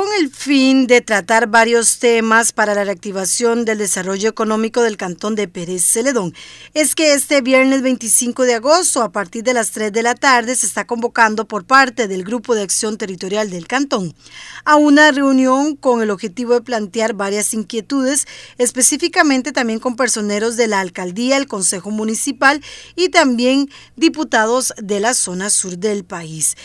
con el fin de tratar varios temas para la reactivación del desarrollo económico del Cantón de Pérez Celedón. Es que este viernes 25 de agosto, a partir de las 3 de la tarde, se está convocando por parte del Grupo de Acción Territorial del Cantón a una reunión con el objetivo de plantear varias inquietudes, específicamente también con personeros de la Alcaldía, el Consejo Municipal y también diputados de la zona sur del país.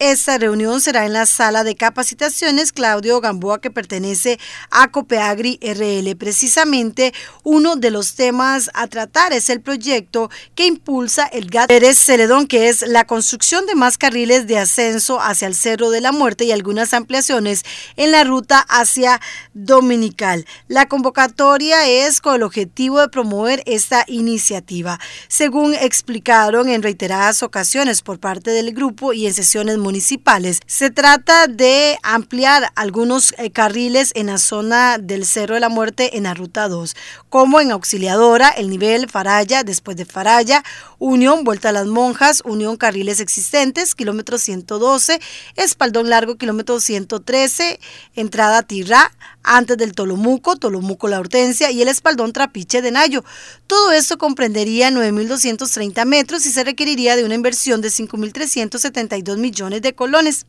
Esta reunión será en la sala de capacitaciones Claudio Gamboa que pertenece a Copeagri RL. Precisamente uno de los temas a tratar es el proyecto que impulsa el GAT Pérez Celedón, que es la construcción de más carriles de ascenso hacia el Cerro de la Muerte y algunas ampliaciones en la ruta hacia Dominical. La convocatoria es con el objetivo de promover esta iniciativa. Según explicaron en reiteradas ocasiones por parte del grupo y en sesiones municipales. Se trata de ampliar algunos eh, carriles en la zona del Cerro de la Muerte en la Ruta 2, como en Auxiliadora, el nivel Faraya, después de Faraya, Unión Vuelta a las Monjas, Unión Carriles Existentes, kilómetro 112, Espaldón Largo, kilómetro 113, entrada Tirá, antes del Tolomuco, tolomuco La Hortensia y el espaldón Trapiche de Nayo. Todo esto comprendería 9.230 metros y se requeriría de una inversión de 5.372 millones de colones.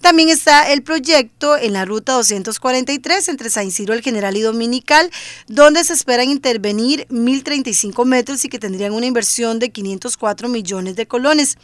También está el proyecto en la ruta 243 entre San Ciro el General y Dominical, donde se esperan intervenir 1.035 metros y que tendrían una inversión de 504 millones de colones.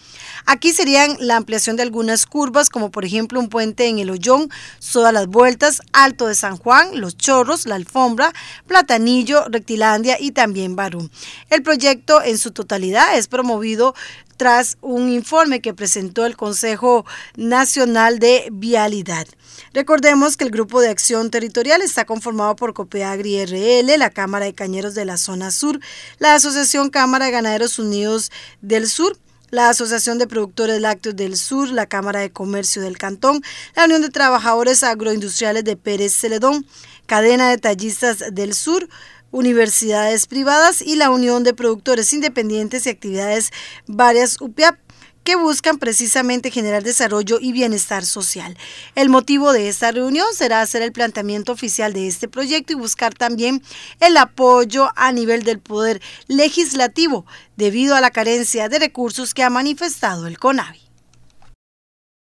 Aquí serían la ampliación de algunas curvas, como por ejemplo un puente en el Hoyón, todas las vueltas, Alto de San Juan, Juan, Los Chorros, La Alfombra, Platanillo, Rectilandia y también Barú. El proyecto en su totalidad es promovido tras un informe que presentó el Consejo Nacional de Vialidad. Recordemos que el Grupo de Acción Territorial está conformado por Copeagri RL, la Cámara de Cañeros de la Zona Sur, la Asociación Cámara de Ganaderos Unidos del Sur, la Asociación de Productores Lácteos del Sur, la Cámara de Comercio del Cantón, la Unión de Trabajadores Agroindustriales de Pérez Celedón, Cadena de Tallistas del Sur, universidades privadas y la Unión de Productores Independientes y Actividades Varias UPIAP que buscan precisamente generar desarrollo y bienestar social. El motivo de esta reunión será hacer el planteamiento oficial de este proyecto y buscar también el apoyo a nivel del poder legislativo debido a la carencia de recursos que ha manifestado el CONAVI.